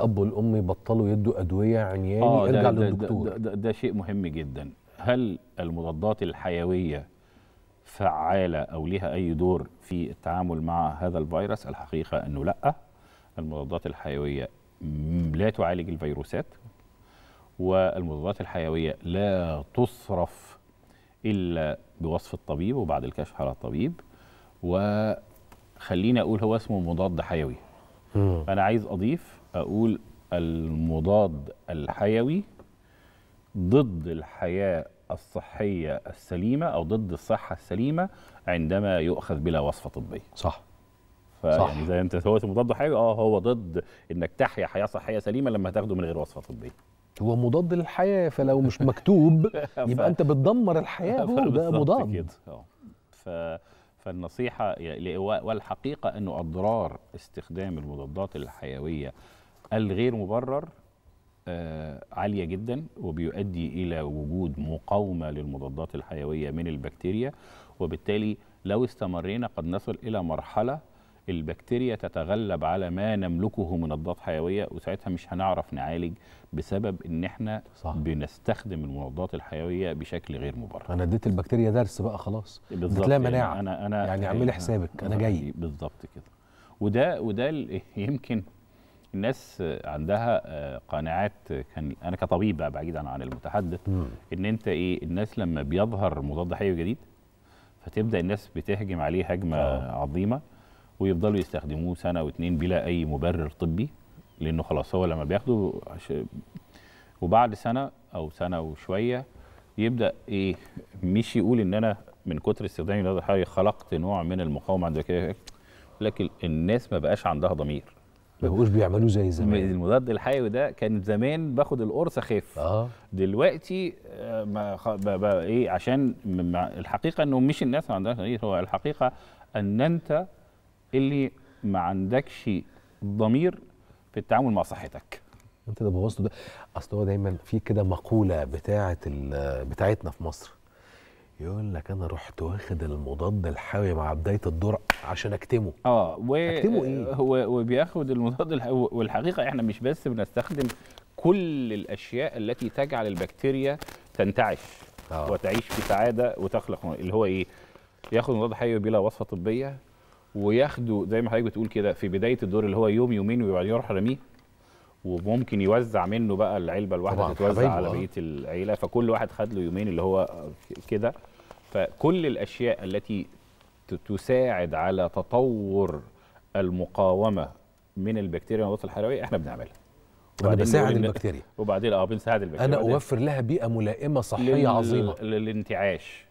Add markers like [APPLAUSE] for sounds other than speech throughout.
الاب والام يبطلوا يدوا ادويه عمياني آه ارجع ده للدكتور ده, ده, ده شيء مهم جدا هل المضادات الحيويه فعاله او لها اي دور في التعامل مع هذا الفيروس الحقيقه انه لا المضادات الحيويه لا تعالج الفيروسات والمضادات الحيويه لا تصرف الا بوصف الطبيب وبعد الكشف على الطبيب وخلينا اقول هو اسمه مضاد حيوي فانا عايز اضيف اقول المضاد الحيوي ضد الحياه الصحيه السليمه او ضد الصحه السليمه عندما يؤخذ بلا وصفه طبيه صح يعني زي انت هو مضاد حيوي اه هو ضد انك تحيا حياه صحيه سليمه لما تاخده من غير وصفه طبيه هو مضاد للحياه فلو مش مكتوب [LAUGHS] يبقى انت بتدمر الحياه [LAUGHS] هو ده مضاد كده آه. ف... فالنصيحة والحقيقة أنه أضرار استخدام المضادات الحيوية الغير مبرر آه، عالية جدا وبيؤدي إلى وجود مقاومة للمضادات الحيوية من البكتيريا وبالتالي لو استمرينا قد نصل إلى مرحلة البكتيريا تتغلب على ما نملكه من مضادات حيويه وساعتها مش هنعرف نعالج بسبب ان احنا صح. بنستخدم المضادات الحيويه بشكل غير مبرر انا اديت البكتيريا درس بقى خلاص بالظبط بتلاقي يعني مناعه أنا أنا يعني إيه، اعملي حسابك انا جاي بالظبط كده وده وده [LAUGHS] يمكن الناس عندها آه، قناعات كان انا كطبيب بعيدا عن المتحدث م. ان انت ايه الناس لما بيظهر مضاد حيوي جديد فتبدا الناس بتهجم عليه هجمه آه. عظيمه ويفضلوا يستخدموه سنه واتنين بلا اي مبرر طبي لانه خلاص هو لما بياخده وبعد سنه او سنه وشويه يبدا ايه مش يقول ان انا من كتر استخدامي لهذا الحاجه خلقت نوع من المقاومه عند كده لكن الناس ما بقاش عندها ضمير ما بقوش بيعملوه زي زمان المضاد الحيوي ده كان زمان باخد القرص اخف آه. دلوقتي آه، ما خ... ب... ب... ايه عشان الحقيقه انه مش الناس ما عندهاش هو الحقيقه ان انت اللي ما عندكش ضمير في التعامل مع صحتك انت ده بوظته ده اصل هو دايما في كده مقوله بتاعه بتاعتنا في مصر يقول لك انا رحت واخد المضاد الحيوي مع بدايه الدور عشان اكتمه اه و... اكتمه ايه هو وبياخد المضاد الحيوي والحقيقه احنا مش بس بنستخدم كل الاشياء التي تجعل البكتيريا تنتعش آه. وتعيش في سعاده وتخلق اللي هو ايه ياخد مضاد حيوي بلا وصفه طبيه وياخده زي ما حضرتك بتقول كده في بدايه الدور اللي هو يوم يومين وبعدين يروح رميه وممكن يوزع منه بقى العلبه الواحده تتوزع على بقية آه. العيله فكل واحد خد له يومين اللي هو كده فكل الاشياء التي تساعد على تطور المقاومه من البكتيريا والمضادات الحيويه احنا بنعملها انا بساعد البكتيريا وبعدين اه بنساعد البكتيريا انا اوفر لها بيئه ملائمه صحيه عظيمه للانتعاش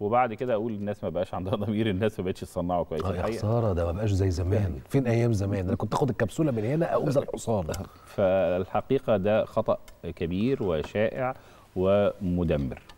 وبعد كده اقول الناس ما بقاش عندها [LAUGHS] ضمير الناس ما بقتش تصنعه كويس اه يا خساره ده ما بقاش زي زمان فين ايام زمان انا كنت اخد الكبسوله من هنا اقوم الحصان فالحقيقه ده خطا كبير وشائع ومدمر